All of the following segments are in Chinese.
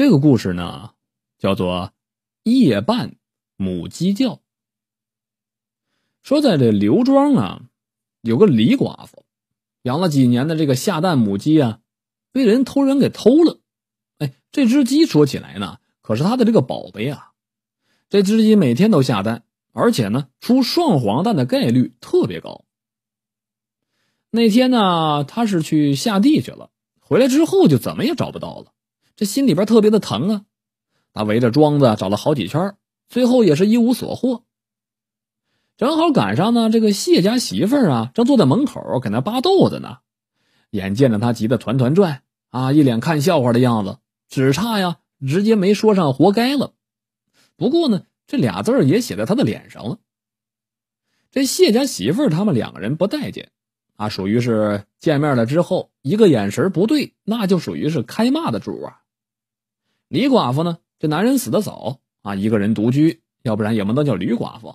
这个故事呢，叫做《夜半母鸡叫》。说在这刘庄啊，有个李寡妇，养了几年的这个下蛋母鸡啊，被人偷人给偷了。哎，这只鸡说起来呢，可是她的这个宝贝啊，这只鸡每天都下蛋，而且呢，出双黄蛋的概率特别高。那天呢，他是去下地去了，回来之后就怎么也找不到了。这心里边特别的疼啊！他围着庄子找了好几圈，最后也是一无所获。正好赶上呢，这个谢家媳妇儿啊，正坐在门口给那扒豆子呢。眼见着他急得团团转啊，一脸看笑话的样子，只差呀，直接没说上“活该”了。不过呢，这俩字也写在他的脸上了。这谢家媳妇儿他们两个人不待见啊，属于是见面了之后一个眼神不对，那就属于是开骂的主啊。李寡妇呢？这男人死的早啊，一个人独居，要不然也不能叫李寡妇，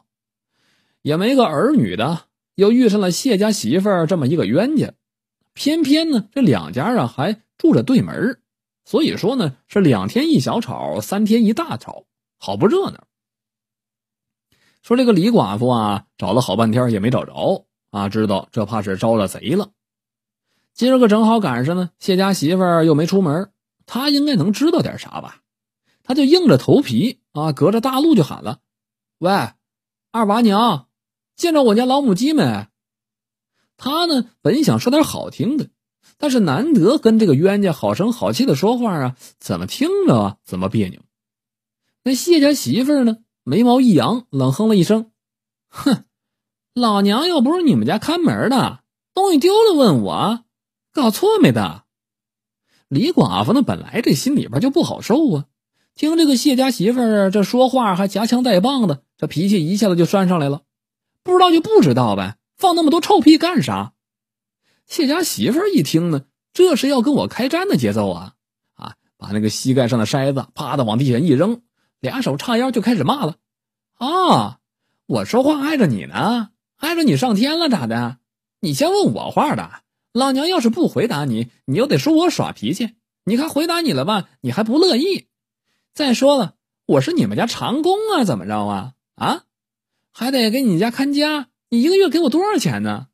也没个儿女的，又遇上了谢家媳妇这么一个冤家，偏偏呢这两家啊还住着对门所以说呢是两天一小吵，三天一大吵，好不热闹。说这个李寡妇啊找了好半天也没找着啊，知道这怕是招了贼了。今儿个正好赶上呢，谢家媳妇又没出门。他应该能知道点啥吧？他就硬着头皮啊，隔着大路就喊了：“喂，二娃娘，见着我家老母鸡没？”他呢，本想说点好听的，但是难得跟这个冤家好声好气的说话啊，怎么听着啊，怎么别扭？那谢家媳妇呢，眉毛一扬，冷哼了一声：“哼，老娘又不是你们家看门的，东西丢了问我，搞错没的。”李寡妇呢，本来这心里边就不好受啊，听这个谢家媳妇儿这说话还夹枪带棒的，这脾气一下子就扇上来了。不知道就不知道呗，放那么多臭屁干啥？谢家媳妇儿一听呢，这是要跟我开战的节奏啊啊！把那个膝盖上的筛子啪的往地上一扔，两手叉腰就开始骂了。啊，我说话碍着你呢，碍着你上天了咋的？你先问我话的。老娘要是不回答你，你又得说我耍脾气。你看回答你了吧，你还不乐意。再说了，我是你们家长工啊，怎么着啊？啊，还得给你家看家。你一个月给我多少钱呢？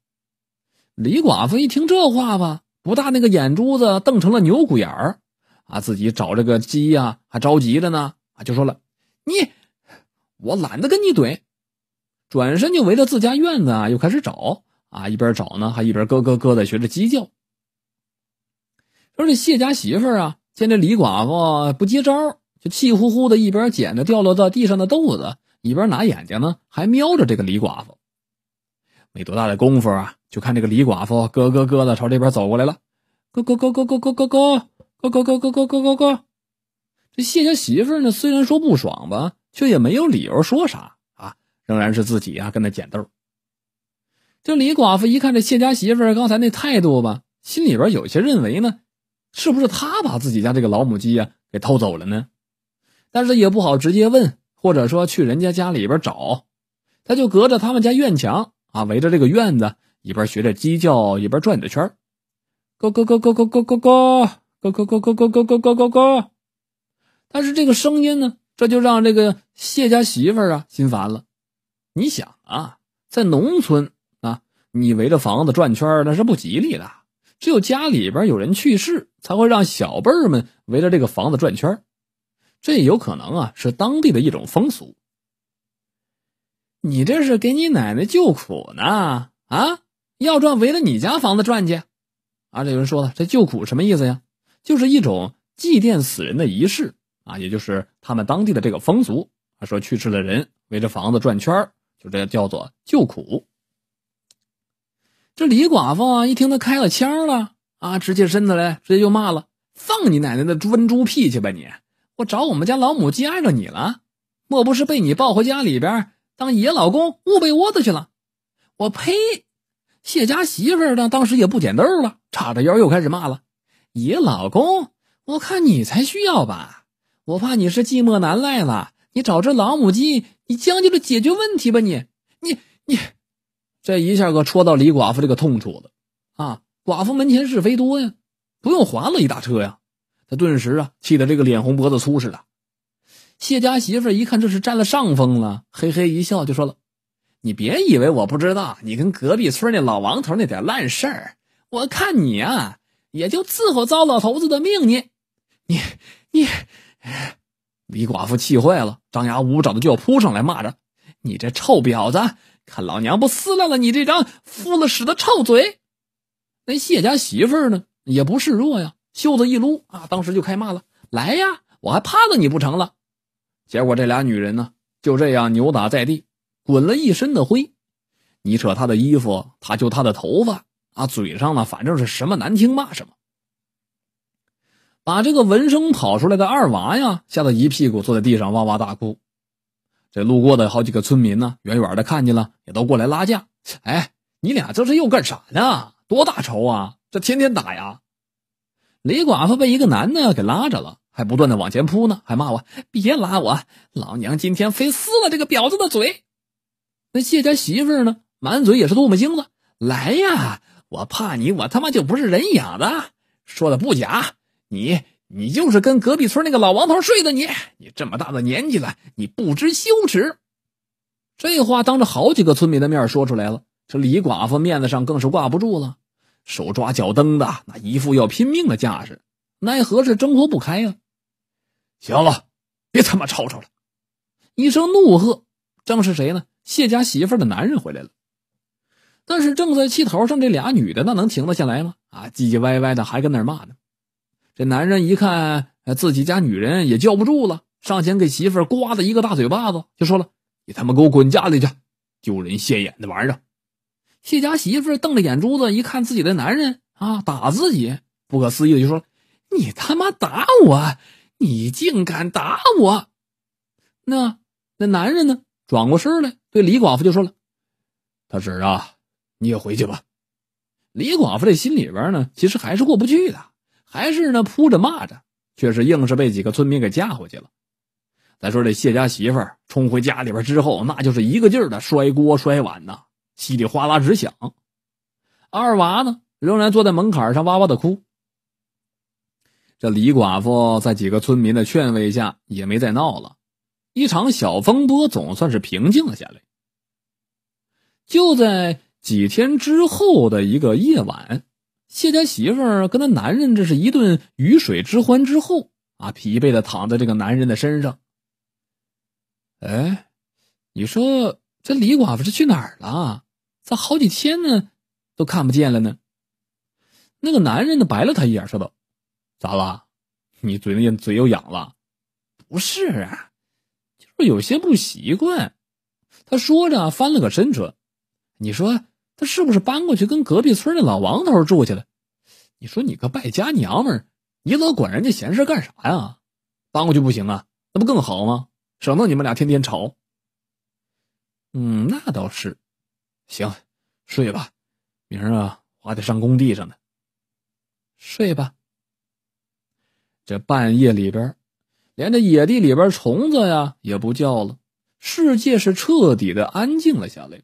李寡妇一听这话吧，不大那个眼珠子瞪成了牛骨眼儿，啊，自己找这个鸡呀，还着急着呢，啊，就说了你，我懒得跟你怼，转身就围着自家院子啊，又开始找。啊，一边找呢，还一边咯咯咯的学着鸡叫。说这谢家媳妇啊，见这李寡妇不接招，就气呼呼的一边捡着掉落到地上的豆子，一边拿眼睛呢还瞄着这个李寡妇。没多大的功夫啊，就看这个李寡妇咯咯咯的朝这边走过来了，咯咯咯咯咯咯咯咯咯咯咯咯咯咯咯。这谢家媳妇呢，虽然说不爽吧，却也没有理由说啥啊，仍然是自己啊跟那捡豆。这李寡妇一看这谢家媳妇刚才那态度吧，心里边有些认为呢，是不是她把自己家这个老母鸡呀给偷走了呢？但是也不好直接问，或者说去人家家里边找，他就隔着他们家院墙啊，围着这个院子一边学着鸡叫，一边转着圈咯咯咯咯咯咯咯咯咯咯咯咯咯咯咯咯咯咯。但是这个声音呢，这就让这个谢家媳妇啊心烦了。你想啊，在农村。你围着房子转圈那是不吉利的，只有家里边有人去世才会让小辈儿们围着这个房子转圈这有可能啊是当地的一种风俗。你这是给你奶奶救苦呢啊？要转围着你家房子转去啊？这有人说了，这救苦什么意思呀？就是一种祭奠死人的仪式啊，也就是他们当地的这个风俗。说去世的人围着房子转圈就这叫做救苦。这李寡妇啊，一听他开了枪了啊，直起身子来，直接就骂了：“放你奶奶的瘟猪屁去吧你！我找我们家老母鸡碍着你了，莫不是被你抱回家里边当野老公捂被窝子去了？我呸！谢家媳妇呢，当当时也不捡豆了，叉着腰又开始骂了：野老公，我看你才需要吧！我怕你是寂寞难耐了，你找只老母鸡，你将就着解决问题吧你！你你。”这一下可戳到李寡妇这个痛处了啊！寡妇门前是非多呀，不用还了一大车呀！她顿时啊，气得这个脸红脖子粗似的。谢家媳妇一看，这是占了上风了，嘿嘿一笑，就说了：“你别以为我不知道你跟隔壁村那老王头那点烂事儿，我看你啊，也就伺候糟老头子的命呢！”你你李寡妇气坏了，张牙舞爪的就要扑上来，骂着：“你这臭婊子！”看老娘不撕烂了你这张敷了屎的臭嘴！那谢家媳妇呢，也不示弱呀，袖子一撸啊，当时就开骂了：“来呀，我还怕了你不成了？”结果这俩女人呢，就这样扭打在地，滚了一身的灰，你扯她的衣服，她揪她的头发啊，嘴上呢，反正是什么难听骂什么，把这个闻声跑出来的二娃呀，吓得一屁股坐在地上，哇哇大哭。这路过的好几个村民呢，远远的看见了，也都过来拉架。哎，你俩这是又干啥呢？多大仇啊？这天天打呀！李寡妇被一个男的给拉着了，还不断的往前扑呢，还骂我：“别拉我，老娘今天非撕了这个婊子的嘴！”那谢家媳妇呢，满嘴也是唾沫星子：“来呀，我怕你，我他妈就不是人养的。”说的不假，你。你就是跟隔壁村那个老王头睡的，你你这么大的年纪了，你不知羞耻！这话当着好几个村民的面说出来了，这李寡妇面子上更是挂不住了，手抓脚蹬的，那一副要拼命的架势，奈何是挣脱不开呀。行了，别他妈吵吵了！一声怒喝，正是谁呢？谢家媳妇的男人回来了。但是正在气头上，这俩女的那能停得下来吗？啊，唧唧歪歪的，还跟那骂呢。这男人一看自己家女人也叫不住了，上前给媳妇儿了的一个大嘴巴子，就说了：“你他妈给我滚家里去！丢人现眼的玩意儿！”谢家媳妇儿瞪着眼珠子，一看自己的男人啊，打自己，不可思议的就说：“你他妈打我！你竟敢打我！”那那男人呢，转过身来对李寡妇就说了：“他婶啊，你也回去吧。”李寡妇这心里边呢，其实还是过不去的。还是呢，扑着骂着，却是硬是被几个村民给架回去了。再说这谢家媳妇儿冲回家里边之后，那就是一个劲儿的摔锅摔碗呐，稀里哗啦直响。二娃呢，仍然坐在门槛上哇哇的哭。这李寡妇在几个村民的劝慰下，也没再闹了。一场小风波总算是平静了下来。就在几天之后的一个夜晚。谢家媳妇儿跟她男人这是一顿鱼水之欢之后啊，疲惫的躺在这个男人的身上。哎，你说这李寡妇是去哪儿了？咋好几天呢都看不见了呢？那个男人呢白了她一眼，说道：“咋了？你嘴那嘴又痒了？不是，啊，就是有些不习惯。”他说着翻了个身说：“你说。”他是不是搬过去跟隔壁村的老王头住去了？你说你个败家娘们儿，你老管人家闲事干啥呀？搬过去不行啊，那不更好吗？省得你们俩天天吵。嗯，那倒是。行，睡吧。明儿啊，我还得上工地上呢。睡吧。这半夜里边，连这野地里边虫子呀也不叫了，世界是彻底的安静了下来。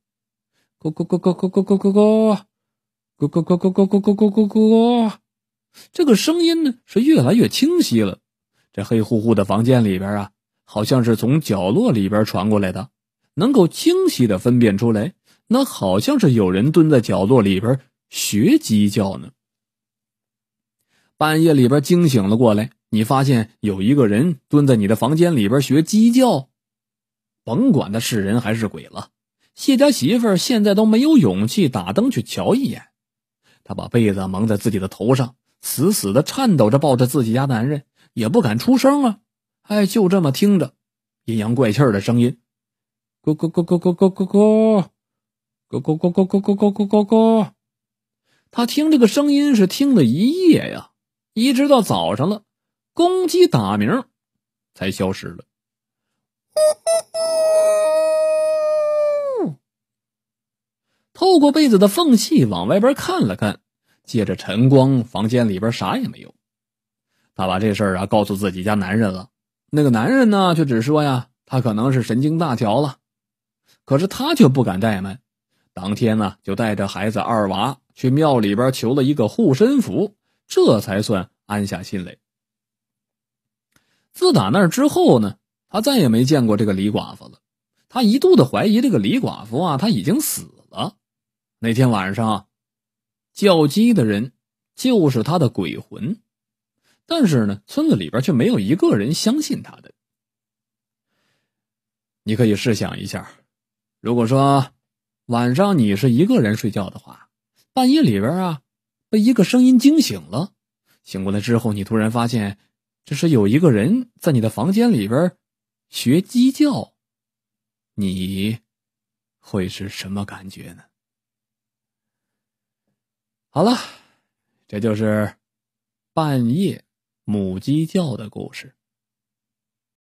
咕咕咕咕咕咕咕咕咕咕咕咕咕咕咕咕咕，这个声音呢是越来越清晰了。这黑乎乎的房间里边啊，好像是从角落里边传过来的，能够清晰的分辨出来。那好像是有人蹲在角落里边学鸡叫呢。半夜里边惊醒了过来，你发现有一个人蹲在你的房间里边学鸡叫，甭管他是人还是鬼了。谢家媳妇儿现在都没有勇气打灯去瞧一眼，她把被子蒙在自己的头上，死死的颤抖着抱着自己家男人，也不敢出声啊！哎，就这么听着阴阳怪气的声音，咕咕咕咕咕咕咕咕咕咕咕咕咕咕咕咕咕咕咕。听这个声音是听了一夜呀，一直到早上了，公鸡打鸣才消失了。透过被子的缝隙往外边看了看，借着晨光，房间里边啥也没有。他把这事儿啊告诉自己家男人了，那个男人呢却只说呀，他可能是神经大条了。可是他却不敢怠慢，当天呢就带着孩子二娃去庙里边求了一个护身符，这才算安下心来。自打那之后呢，他再也没见过这个李寡妇了。他一度的怀疑，这个李寡妇啊，他已经死了。那天晚上叫鸡的人就是他的鬼魂，但是呢，村子里边却没有一个人相信他的。你可以试想一下，如果说晚上你是一个人睡觉的话，半夜里边啊被一个声音惊醒了，醒过来之后，你突然发现这是有一个人在你的房间里边学鸡叫，你会是什么感觉呢？好了，这就是半夜母鸡叫的故事。